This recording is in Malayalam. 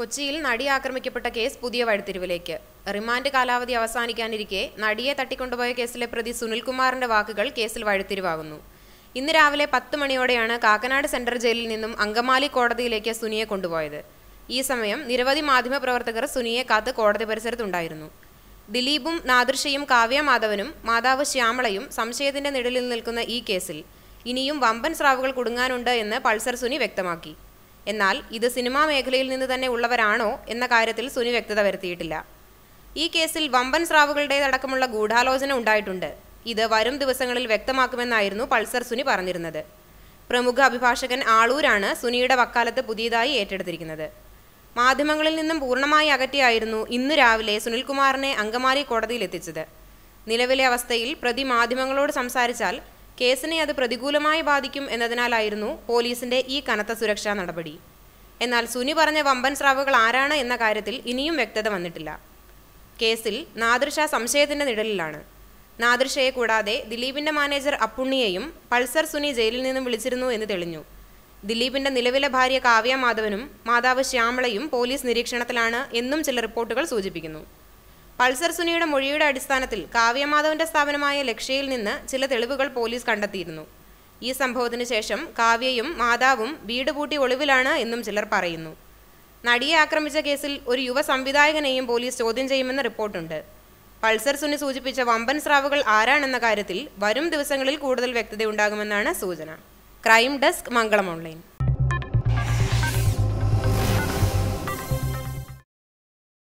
കൊച്ചിയിൽ നടി ആക്രമിക്കപ്പെട്ട കേസ് പുതിയ വഴിത്തിരിവിലേക്ക് റിമാൻഡ് കാലാവധി അവസാനിക്കാനിരിക്കെ നടിയെ തട്ടിക്കൊണ്ടുപോയ കേസിലെ പ്രതി സുനിൽകുമാറിന്റെ വാക്കുകൾ കേസിൽ വഴിത്തിരിവാകുന്നു ഇന്ന് രാവിലെ പത്ത് മണിയോടെയാണ് കാക്കനാട് സെൻട്രൽ ജയിലിൽ നിന്നും അങ്കമാലി കോടതിയിലേക്ക് സുനിയെ കൊണ്ടുപോയത് ഈ സമയം നിരവധി മാധ്യമപ്രവർത്തകർ സുനിയെ കാത്ത് കോടതി പരിസരത്തുണ്ടായിരുന്നു ദിലീപും നാദൃശയും കാവ്യ മാധവനും മാതാവ് ശ്യാമളയും സംശയത്തിന്റെ നിഴലിൽ നിൽക്കുന്ന ഈ കേസിൽ ഇനിയും വമ്പൻ സ്രാവുകൾ കുടുങ്ങാനുണ്ട് എന്ന് പൾസർ സുനി വ്യക്തമാക്കി എന്നാൽ ഇത് സിനിമാ മേഖലയിൽ നിന്ന് തന്നെ ഉള്ളവരാണോ എന്ന കാര്യത്തിൽ സുനി വ്യക്തത വരുത്തിയിട്ടില്ല ഈ കേസിൽ വമ്പൻ സ്രാവുകളുടേതടക്കമുള്ള ഗൂഢാലോചന ഉണ്ടായിട്ടുണ്ട് ഇത് വരും ദിവസങ്ങളിൽ വ്യക്തമാക്കുമെന്നായിരുന്നു പൾസർ സുനി പറഞ്ഞിരുന്നത് പ്രമുഖ അഭിഭാഷകൻ ആളൂരാണ് സുനിയുടെ വക്കാലത്ത് പുതിയതായി ഏറ്റെടുത്തിരിക്കുന്നത് മാധ്യമങ്ങളിൽ നിന്നും പൂർണ്ണമായി അകറ്റിയായിരുന്നു ഇന്ന് രാവിലെ സുനിൽകുമാറിനെ അങ്കമാലി കോടതിയിൽ എത്തിച്ചത് നിലവിലെ അവസ്ഥയിൽ പ്രതി മാധ്യമങ്ങളോട് സംസാരിച്ചാൽ കേസിനെ അത് പ്രതികൂലമായി ബാധിക്കും എന്നതിനാലായിരുന്നു പോലീസിന്റെ ഈ കനത്ത സുരക്ഷാ നടപടി എന്നാൽ സുനി പറഞ്ഞ വമ്പൻ സ്രാവുകൾ ആരാണ് എന്ന കാര്യത്തിൽ ഇനിയും വ്യക്തത വന്നിട്ടില്ല കേസിൽ നാദൃഷ സംശയത്തിന്റെ നിഴലിലാണ് നാദൃഷയെ കൂടാതെ ദിലീപിന്റെ മാനേജർ അപ്പുണ്ണിയെയും പൾസർ സുനി ജയിലിൽ നിന്നും വിളിച്ചിരുന്നു എന്ന് തെളിഞ്ഞു ദിലീപിന്റെ നിലവിലെ ഭാര്യ കാവ്യ മാധവനും മാതാവ് ശ്യാമളയും പോലീസ് നിരീക്ഷണത്തിലാണ് എന്നും ചില റിപ്പോർട്ടുകൾ സൂചിപ്പിക്കുന്നു പൾസർ സുനിയുടെ മൊഴിയുടെ അടിസ്ഥാനത്തിൽ കാവ്യമാധവന്റെ സ്ഥാപനമായ ലക്ഷ്യയിൽ നിന്ന് ചില തെളിവുകൾ പോലീസ് കണ്ടെത്തിയിരുന്നു ഈ സംഭവത്തിന് ശേഷം കാവ്യയും മാതാവും വീട് പൂട്ടി ഒളിവിലാണ് എന്നും ചിലർ പറയുന്നു നടിയെ ആക്രമിച്ച കേസിൽ ഒരു യുവ സംവിധായകനെയും പോലീസ് ചോദ്യം ചെയ്യുമെന്ന് റിപ്പോർട്ടുണ്ട് പൾസർ സുനി സൂചിപ്പിച്ച വമ്പൻ സ്രാവുകൾ ആരാണെന്ന കാര്യത്തിൽ വരും ദിവസങ്ങളിൽ കൂടുതൽ വ്യക്തതയുണ്ടാകുമെന്നാണ് സൂചന ക്രൈം ഡെസ്ക് മംഗളം ഓൺലൈൻ